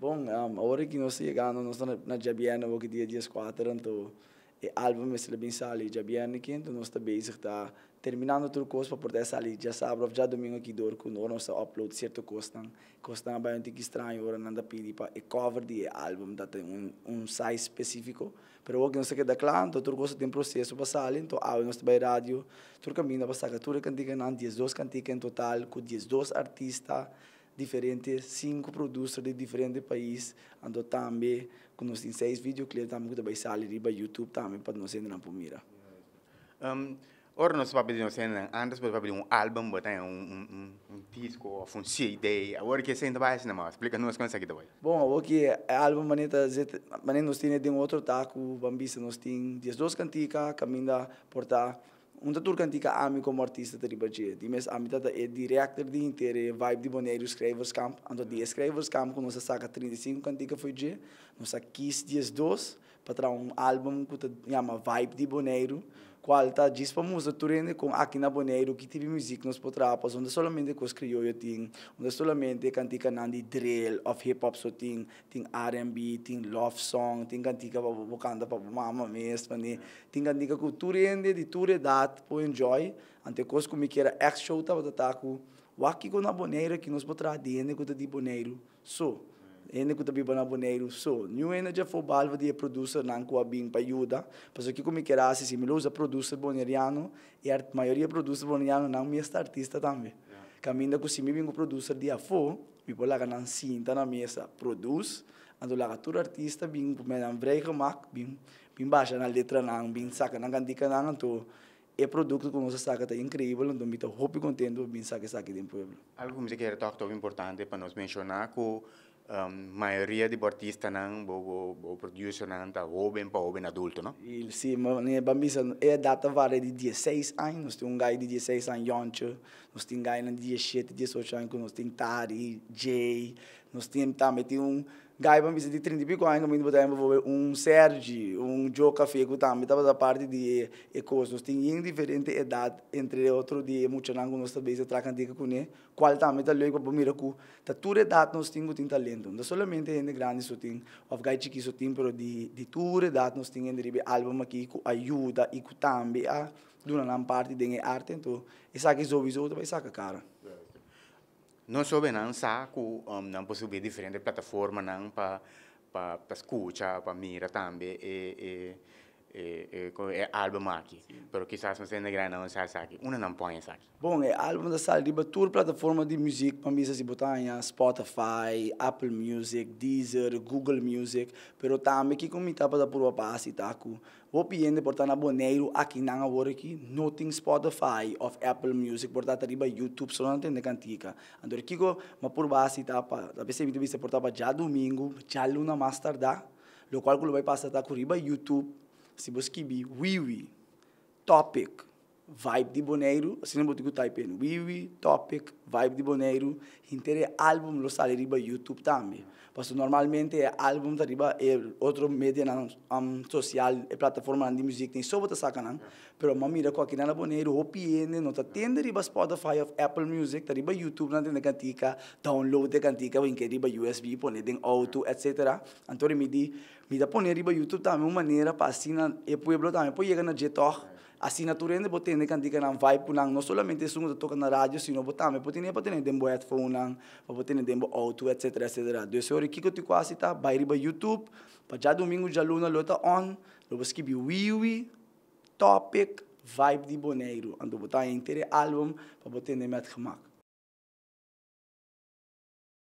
Bom, é um, a hora que nós chegamos, nós estamos na Jabiana, hoje dia, dias 4, então o álbum é bem sali Jabiana, então nós estamos busy, tá terminando tudo curso para poder sair já sábado, já domingo aqui dor com nós, nós upload certo custo coisa vai um tique estranho, hora não dá para para o cover do álbum, tá tem um, um size específico, pero hoje nós queda claro, então tudo curso tem processo para sair, então ah, nós vai rádio, tudo caminho para sacar tudo cantiga, não, 12 cantiga em total, com 12 artistas, diferentes cinco produtores de diferentes países. ando também, com os seis videoclipes, também que vai sair para YouTube também, para nós entrar na Palmeira. Hum, um, ora, nós vamos pedir, antes nós pedir um álbum, botar um, um, um, disco, ou um CD. Agora, que você vai assim, mas explica nós como é que vai. Bom, aqui, o álbum, maneta, tá maneta, nós temos um outro taco, se nós temos 12 canticas, caminho caminha porta Undertoerkantieke Ami como artista te ribaje. Die mensen Ami dat de reator de intere vibe die boneiro escreverskamp. Ando die escreverskamp com nossa saca 35 cantica foi dia. Nossa kiss dias dois para trazer um álbum que se chama Vibe de Boneiro, qual está diz para música turende com aqui na Boneiro que tipo de música nos potrapas onde somente coisas crioulo tem onde somente cantica nandi drill of hip hop só tem tem R&B tem love song tem cantica para vou cantar para mamãe mesmo né tem cantica com turende de ture dat para enjoy ante coisas como que era ex show tava tá com o aqui com na Boneiro que nos potrá dentro de Boneiro so ene ku também bana boneiro so new energy fo balva de não dia producer nan ku abin pa yuda paso ki kumi kera si milusa producer boneriano e a maioria producer boneriano nan mi esta artista também yeah. caminda ku simi bingo producer dia fo mi lá ganan cinta na mesa produz ando la gatura artista com me nan break mac bin bin baixa na letra não bin saca nan cantica nan anto é produto que nossa saca está incrível, então estou tá muito contente de sacar saca de um pueblo. Algo que me quer tocar tão importante para nos mencionar que um, maioria de artistas não, ou, ou, producer não, tá jovem para jovem adulto, não? E, sim, mas minha bambisa é data vale de 16 anos, nós temos um gai de 16 anos, Yoncho, nós temos um gai de 17, 18 anos, nós temos Tari, Jay, nós temos também tem um गायबा मी सिधी त्रिंदी बि eu vou ॿुधायमि um Sergi, um Joe Café que também estava da parte de e coisas tem diferente idade entre outro de muitos não nós também se tracam de com ele qual também está logo para mira cu tá toda idade nós temos tem talento não somente em grande só tem of gai chiqui só tem pero de de toda idade nós tem entre álbum aqui com ajuda e com também a durante a parte de arte então isso aqui é só isso outra vai sacar cara non so bem não saco um, não posso ver diferente plataforma per para para pa escuta e, e é álbum aqui. Sim. Pero quizás você não grana não sabe aqui. Uma não põe aqui. Bom, é álbum da Saliba, toda plataforma de música para mim e botanha, Spotify, Apple Music, Deezer, Google Music, pero também que como tá para por base tá vou pedir portar na boneiro aqui na hora aqui, não tem Spotify of Apple Music, portar tariba YouTube, só não tem de cantica. aqui Kiko, mas por base tá para, da PC me portar para já domingo, já luna mais tardar, lo qual que vai passar tá com YouTube Siboskibi, Wiwi, Topic, Vibe de Boneiro, assim não digo type no Wiwi, Topic, Vibe de Boneiro, inteiro álbum lo sale riba YouTube também. Porque normalmente é álbum da riba é outro meio na um, social, é plataforma de música tem só bota saca não. Pero mamira mira com aqui na Boneiro, o PN não tá tendo riba Spotify, Apple Music, tá riba YouTube não tem cantica, download de cantica, vem que riba USB, pone tem auto, etc. Então me di, me dá pone riba YouTube também uma maneira para assim na e pueblo também, pode chegar na Jetor assinatura ainda pode ter cantica não vai por não somente isso que toca na rádio sino pode também pode ter pode ter dembo headphone não pode ter dembo auto etc etc do esse hora que que tu quase tá vai riba YouTube para já domingo já luna lota on logo escrevi wiwi topic vibe de boneiro ando botar inteiro álbum para poder ter mais gemaakt